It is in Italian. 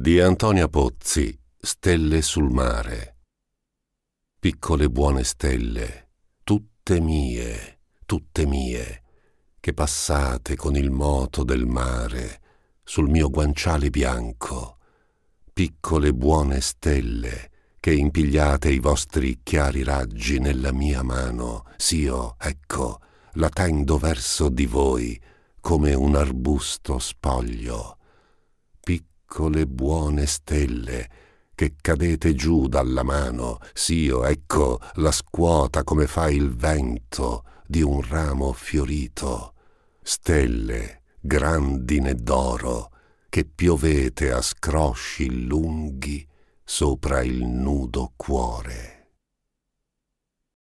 di Antonia Pozzi, Stelle sul mare. Piccole buone stelle, tutte mie, tutte mie, che passate con il moto del mare sul mio guanciale bianco. Piccole buone stelle, che impigliate i vostri chiari raggi nella mia mano, s'io, ecco, la tendo verso di voi come un arbusto spoglio piccole buone stelle che cadete giù dalla mano, s'io, ecco, la scuota come fa il vento di un ramo fiorito. Stelle, grandine d'oro, che piovete a scrosci lunghi sopra il nudo cuore.